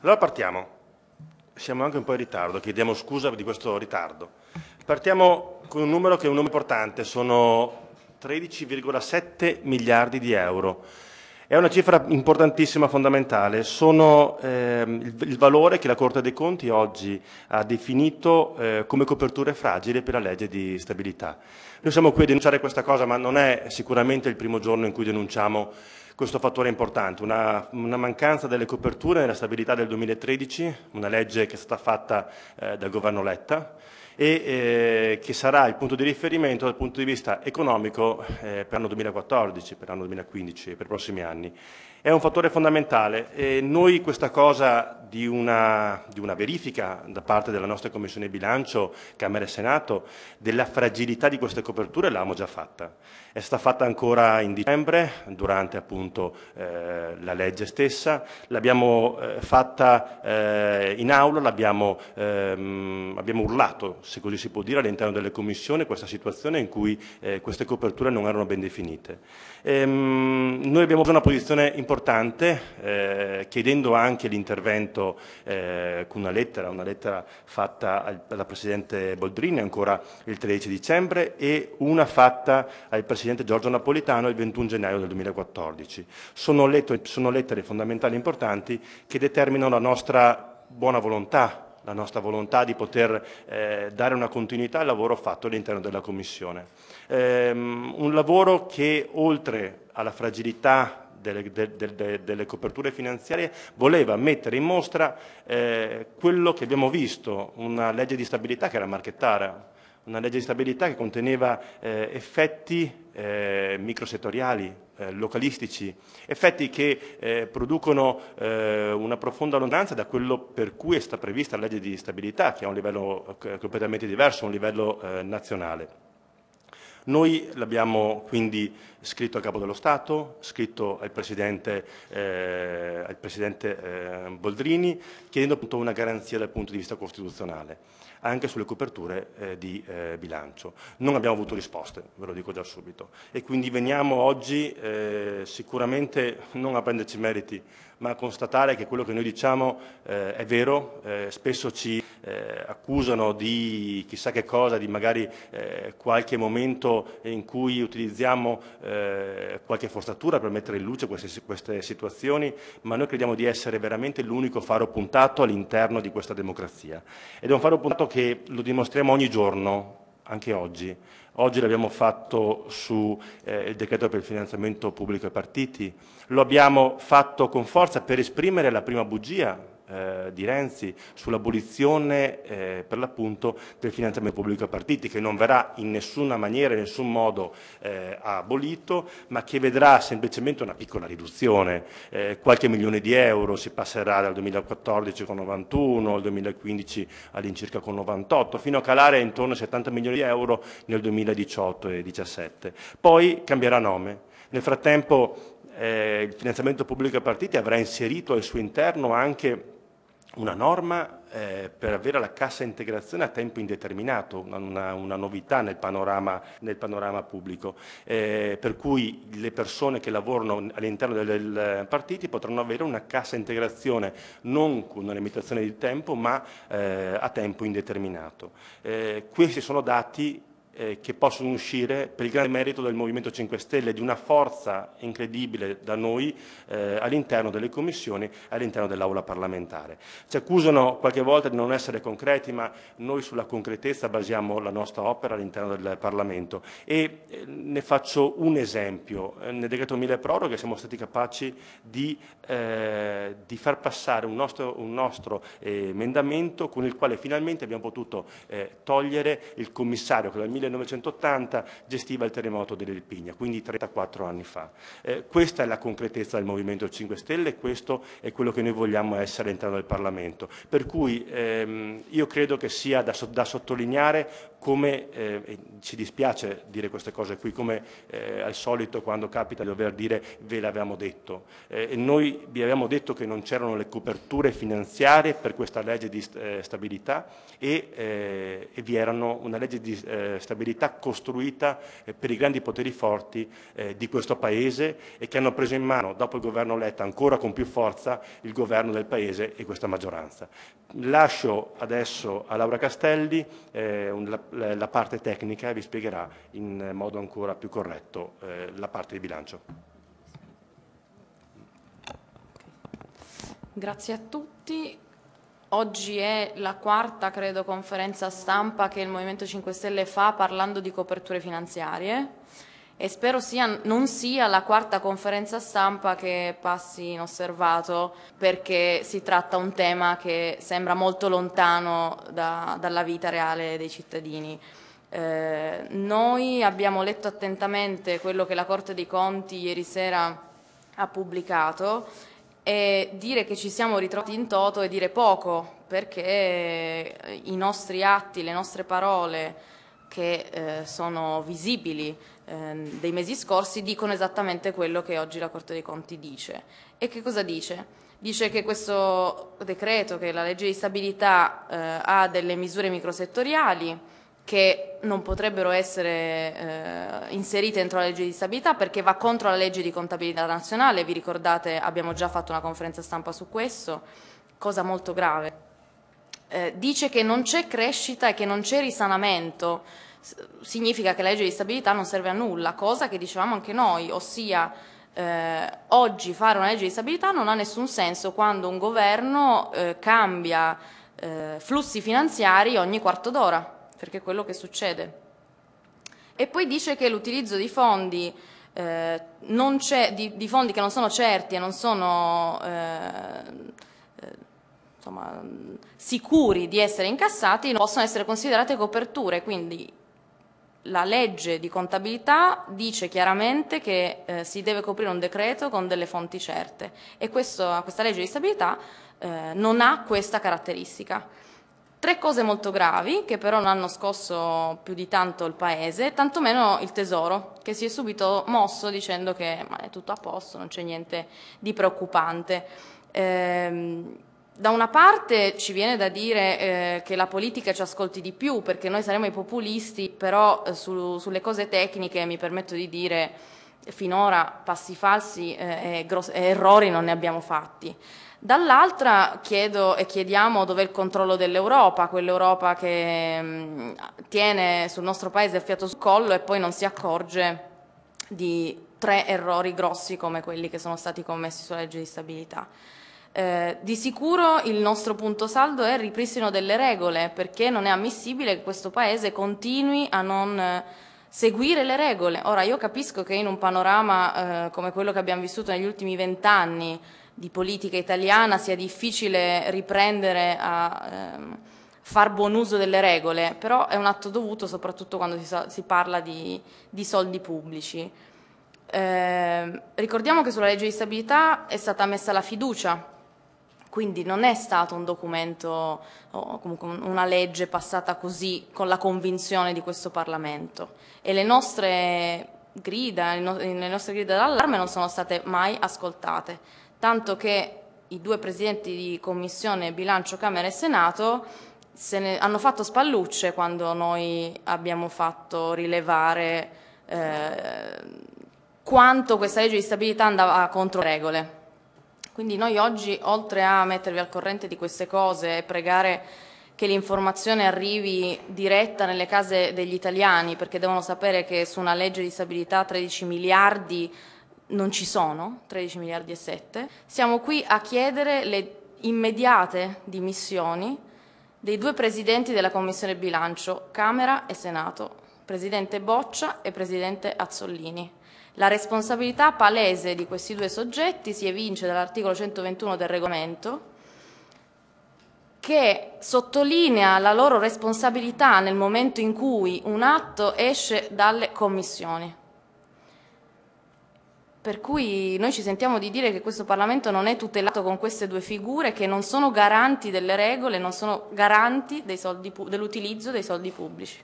Allora partiamo. Siamo anche un po' in ritardo, chiediamo scusa di questo ritardo. Partiamo con un numero che è un numero importante, sono 13,7 miliardi di euro. È una cifra importantissima, fondamentale, sono ehm, il, il, valore che la Corte dei Conti oggi ha definito eh, come coperture fragili per la legge di stabilità. Noi siamo qui a denunciare questa cosa, ma non è sicuramente il primo giorno in cui denunciamo questo fattore importante, una, una, mancanza delle coperture nella stabilità del 2013, una legge che è stata fatta eh, dal governo Letta, e eh, che sarà il punto di riferimento dal punto di vista economico eh, per l'anno 2014, per l'anno 2015 e per i prossimi anni. È un fattore fondamentale e noi questa cosa di una, di una verifica da parte della nostra Commissione Bilancio, Camera e Senato, della fragilità di queste coperture l'abbiamo già fatta. È stata fatta ancora in dicembre, durante appunto eh, la legge stessa, l'abbiamo eh, fatta eh, in aula, ehm, abbiamo urlato se così si può dire, all'interno delle commissioni questa situazione in cui eh, queste coperture non erano ben definite. Ehm, noi abbiamo preso una posizione importante eh, chiedendo anche l'intervento eh, con una lettera, una lettera fatta al, alla Presidente Boldrini ancora il 13 dicembre e una fatta al Presidente Giorgio Napolitano il 21 gennaio del 2014. sono, letto, sono lettere fondamentali e importanti che determinano la nostra buona volontà la nostra volontà di poter eh, dare una continuità al lavoro fatto all'interno della Commissione. Ehm, un lavoro che oltre alla fragilità delle, delle, delle, coperture finanziarie, voleva mettere in mostra eh, quello che abbiamo visto, una legge di stabilità che era marchettara, una legge di stabilità che conteneva eh, effetti eh, microsettoriali, eh, localistici, effetti che eh, producono eh, una profonda lontananza da quello per cui è stata prevista la legge di stabilità, che ha un livello eh, completamente diverso, un livello eh, nazionale. Noi l'abbiamo quindi scritto al Capo dello Stato, scritto al Presidente, eh, al Presidente Boldrini, chiedendo appunto una garanzia dal punto di vista costituzionale anche sulle coperture eh, di eh, bilancio. Non abbiamo avuto risposte, ve lo dico già subito. E quindi veniamo oggi eh, sicuramente non a prenderci meriti, ma a constatare che quello che noi diciamo eh, è vero, eh, spesso ci eh, accusano di chissà che cosa, di magari eh, qualche momento in cui utilizziamo eh, qualche forzatura per mettere in luce queste, queste situazioni, ma noi crediamo di essere veramente l'unico faro puntato all'interno di questa democrazia. Ed è un faro puntato che lo dimostriamo ogni giorno, anche oggi. Oggi l'abbiamo fatto sul eh, decreto per il finanziamento pubblico ai partiti, lo abbiamo fatto con forza per esprimere la prima bugia eh, di Renzi sull'abolizione eh, per l'appunto del finanziamento pubblico a partiti che non verrà in nessuna maniera, in nessun modo eh, abolito ma che vedrà semplicemente una piccola riduzione, eh, qualche milione di euro si passerà dal 2014 con 91 al 2015 all'incirca con 98 fino a calare intorno ai 70 milioni di euro nel 2018 e 2017. Poi cambierà nome. Nel frattempo eh, il finanziamento pubblico ai partiti avrà inserito al suo interno anche una norma eh, per avere la cassa integrazione a tempo indeterminato, una, una novità nel panorama, nel panorama pubblico, eh, per cui le persone che lavorano all'interno del partito potranno avere una cassa integrazione non con una limitazione di tempo ma eh, a tempo indeterminato. Eh, questi sono dati eh, che possono uscire per il grande merito del Movimento 5 Stelle, di una forza incredibile da noi eh, all'interno delle commissioni e all'interno dell'aula parlamentare. Ci accusano qualche volta di non essere concreti, ma noi sulla concretezza basiamo la nostra opera all'interno del Parlamento e eh, ne faccio un esempio. Nel decreto 1000 proroghe siamo stati capaci di, eh, di far passare un nostro, un nostro eh, emendamento con il quale finalmente abbiamo potuto eh, togliere il commissario che dal 1000 1980 gestiva il terremoto dell'Irpigna, quindi 34 anni fa. Eh, questa è la concretezza del Movimento 5 Stelle e questo è quello che noi vogliamo essere all'interno del Parlamento. Per cui ehm, io credo che sia da, da sottolineare come, eh, ci dispiace dire queste cose qui, come eh, al solito quando capita di dover dire ve l'avevamo detto. Eh, noi vi avevamo detto che non c'erano le coperture finanziarie per questa legge di eh, stabilità e, eh, e vi erano una legge di eh, stabilità stabilità costruita eh, per i grandi poteri forti eh, di questo Paese e che hanno preso in mano, dopo il governo Letta, ancora con più forza il governo del Paese e questa maggioranza. Lascio adesso a Laura Castelli eh, la, parte tecnica e vi spiegherà in modo ancora più corretto la parte di bilancio. Grazie a tutti. Oggi è la quarta, credo, conferenza stampa che il Movimento 5 Stelle fa parlando di coperture finanziarie e spero sia, non sia la quarta conferenza stampa che passi inosservato perché si tratta un tema che sembra molto lontano da, dalla vita reale dei cittadini. Eh, noi abbiamo letto attentamente quello che la Corte dei Conti ieri sera ha pubblicato e dire che ci siamo ritrovati in toto è dire poco, perché eh, i nostri atti, le nostre parole che eh, sono visibili eh, dei mesi scorsi dicono esattamente quello che oggi la Corte dei Conti dice. E che cosa dice? Dice che questo decreto, che la legge di stabilità eh, ha delle misure microsettoriali che non potrebbero essere eh, inserite entro la legge di stabilità perché va contro la legge di contabilità nazionale, vi ricordate abbiamo già fatto una conferenza stampa su questo, cosa molto grave. Eh, dice che non c'è crescita e che non c'è risanamento, significa che la legge di stabilità non serve a nulla, cosa che dicevamo anche noi, ossia eh, oggi fare una legge di stabilità non ha nessun senso quando un governo eh, cambia eh, flussi finanziari ogni quarto d'ora perché è quello che succede. E poi dice che l'utilizzo di fondi, eh, di, di fondi, che non sono certi e non sono eh, eh insomma, sicuri di essere incassati possono essere considerate coperture, quindi la legge di contabilità dice chiaramente che eh, si deve coprire un decreto con delle fonti certe e questo, questa legge di stabilità eh, non ha questa caratteristica. Tre cose molto gravi che però non hanno scosso più di tanto il paese, tantomeno il tesoro, che si è subito mosso dicendo che ma è tutto a posto, non c'è niente di preoccupante. Ehm, da una parte ci viene da dire eh, che la politica ci ascolti di più, perché noi saremo i populisti, però eh, su, sulle cose tecniche mi permetto di dire finora passi falsi eh, e errori non ne abbiamo fatti. Dall'altra chiedo e chiediamo dov'è il controllo dell'Europa, quell'Europa che mh, mm, tiene sul nostro paese il fiato sul collo e poi non si accorge di tre errori grossi come quelli che sono stati commessi sulla legge di stabilità. Eh, di sicuro il nostro punto saldo è il ripristino delle regole, perché non è ammissibile che questo Paese continui a non eh, seguire le regole. Ora, io capisco che in un panorama eh, come quello che abbiamo vissuto negli ultimi vent'anni, di politica italiana sia difficile riprendere a ehm, far buon uso delle regole, però è un atto dovuto soprattutto quando si, so, si parla di, di, soldi pubblici. Eh, ricordiamo che sulla legge di stabilità è stata messa la fiducia, quindi non è stato un documento o comunque una legge passata così con la convinzione di questo Parlamento e le nostre grida, le nostre grida d'allarme non sono state mai ascoltate tanto che i due presidenti di commissione bilancio Camera e Senato se ne hanno fatto spallucce quando noi abbiamo fatto rilevare eh, quanto questa legge di stabilità andava contro le regole. Quindi noi oggi, oltre a mettervi al corrente di queste cose e pregare che l'informazione arrivi diretta nelle case degli italiani, perché devono sapere che su una legge di stabilità 13 miliardi non ci sono, 13 miliardi e 7. Siamo qui a chiedere le immediate dimissioni dei due presidenti della Commissione Bilancio, Camera e Senato, Presidente Boccia e Presidente Azzollini. La responsabilità palese di questi due soggetti si evince dall'articolo 121 del regolamento che sottolinea la loro responsabilità nel momento in cui un atto esce dalle commissioni. Per cui noi ci sentiamo di dire che questo Parlamento non è tutelato con queste due figure che non sono garanti delle regole, non sono garanti dell'utilizzo dei soldi pubblici.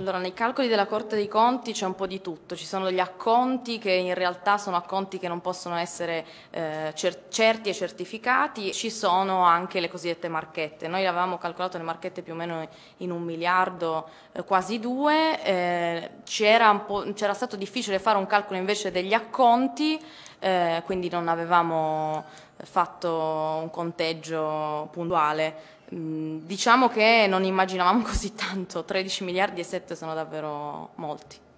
Allora, nei calcoli della Corte dei Conti c'è un po' di tutto, ci sono degli acconti che in realtà sono acconti che non possono essere eh, certi e certificati, ci sono anche le cosiddette marchette, noi avevamo calcolato le marchette più o meno in un miliardo, eh, quasi due, eh, c'era stato difficile fare un calcolo invece degli acconti, eh, quindi non avevamo eh, fatto un conteggio puntuale Mm, diciamo che non immaginavamo così tanto, 13 miliardi e 7 sono davvero molti.